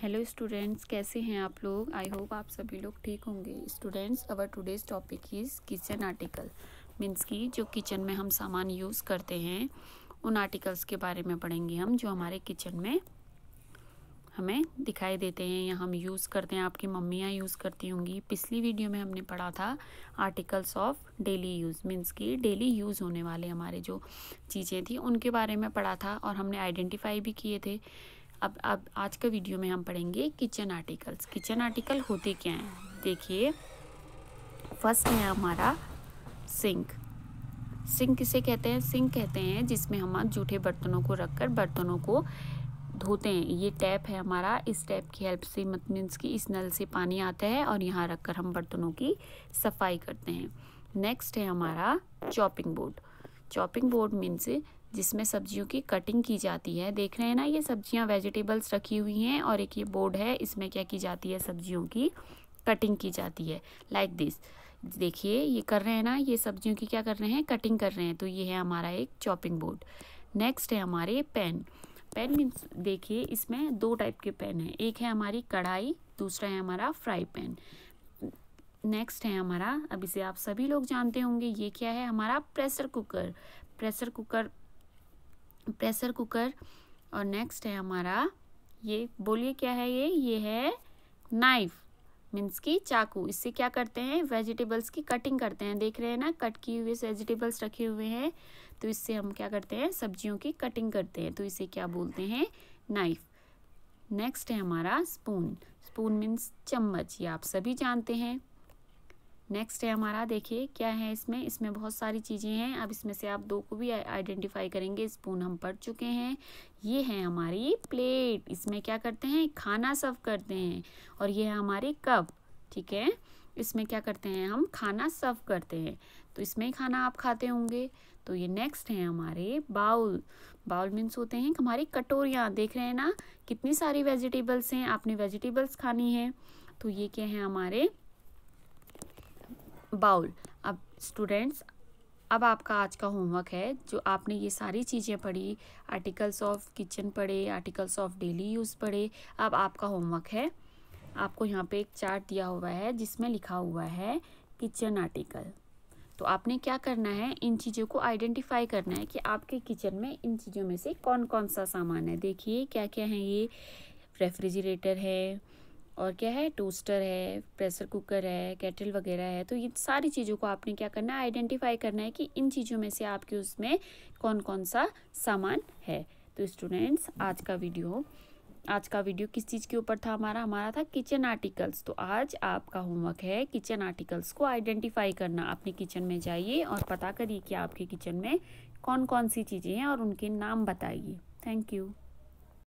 hello students कैसे हैं आप लोग आई होप आप सभी लोग ठीक होंगे students our today's topic is kitchen article means की जो किचन में हम सामान यूज़ करते हैं उन आर्टिकल्स के बारे में पढ़ेंगे हम जो हमारे किचन में हमें दिखाई देते हैं या हम यूज़ करते हैं आपकी मम्मियाँ यूज़ करती होंगी पिछली वीडियो में हमने पढ़ा था articles of daily use means की डेली यूज़ होने वाले हमारे जो चीज़ें थी उनके बारे में पढ़ा था और हमने आइडेंटिफाई भी किए थे अब अब आज का वीडियो में हम पढ़ेंगे किचन आर्टिकल्स किचन आर्टिकल होते क्या हैं देखिए फर्स्ट है हमारा सिंक सिंक किसे कहते हैं सिंक कहते हैं जिसमें हम जूठे बर्तनों को रखकर बर्तनों को धोते हैं ये टैप है हमारा इस टैप की हेल्प से मत मीन्स कि इस नल से पानी आता है और यहाँ रखकर हम बर्तनों की सफाई करते हैं नेक्स्ट है हमारा chopping board chopping board means जिसमें सब्जियों की कटिंग की जाती है देख रहे हैं ना ये सब्जियां वेजिटेबल्स रखी हुई हैं और एक ये बोर्ड है इसमें क्या की जाती है सब्जियों की कटिंग की जाती है लाइक like दिस देखिए ये कर रहे हैं ना ये सब्जियों की क्या कर रहे हैं कटिंग कर रहे हैं तो ये है हमारा एक चॉपिंग बोर्ड नेक्स्ट है हमारे पेन पेन मीन्स देखिए इसमें दो टाइप के पेन हैं एक है हमारी कढ़ाई दूसरा है हमारा फ्राई पैन नेक्स्ट है हमारा अब इसे आप सभी लोग जानते होंगे ये क्या है हमारा pressure cooker pressure cooker pressure cooker और नेक्स्ट है हमारा ये बोलिए क्या है ये ये है नाइफ मीन्स की चाकू इससे क्या करते हैं वेजिटेबल्स की कटिंग करते हैं देख रहे हैं ना कट किए हुए वेजिटेबल्स रखे हुए हैं तो इससे हम क्या करते हैं सब्जियों की कटिंग करते हैं तो इसे क्या बोलते हैं नाइफ नेक्स्ट है हमारा स्पून स्पून मीन्स चम्मच ये आप सभी जानते हैं नेक्स्ट है हमारा देखिए क्या है इसमें इसमें बहुत सारी चीज़ें हैं अब इसमें से आप दो को भी आइडेंटिफाई करेंगे स्पून हम पढ़ चुके हैं ये है हमारी प्लेट इसमें क्या करते हैं खाना सर्व करते हैं और ये है हमारे कप ठीक है इसमें क्या करते हैं हम खाना सर्व करते हैं तो इसमें खाना आप खाते होंगे तो ये नेक्स्ट है हमारे बाउल बाउल मीन्स होते हैं हमारी कटोरियाँ देख रहे हैं ना कितनी सारी वेजिटेबल्स हैं आपने वेजिटेबल्स खानी है तो ये क्या है हमारे बाउल अब स्टूडेंट्स अब आपका आज का होमवर्क है जो आपने ये सारी चीज़ें पढ़ी आर्टिकल्स ऑफ किचन पढ़े आर्टिकल्स ऑफ डेली यूज़ पढ़े अब आपका होमवर्क है आपको यहाँ पे एक चार्ट दिया हुआ है जिसमें लिखा हुआ है किचन आर्टिकल तो आपने क्या करना है इन चीज़ों को आइडेंटिफाई करना है कि आपके किचन में इन चीज़ों में से कौन कौन सा सामान है देखिए क्या क्या है ये रेफ्रिजरेटर है और क्या है टोस्टर है प्रेशर कुकर है केटल वगैरह है तो ये सारी चीज़ों को आपने क्या करना है आइडेंटिफाई करना है कि इन चीज़ों में से आपके उसमें कौन कौन सा सामान है तो स्टूडेंट्स आज का वीडियो आज का वीडियो किस चीज़ के ऊपर था हमारा हमारा था किचन आर्टिकल्स तो आज आपका होमवर्क है किचन आर्टिकल्स को आइडेंटिफाई करना अपने किचन में जाइए और पता करिए कि आपके किचन में कौन कौन सी चीज़ें हैं और उनके नाम बताइए थैंक यू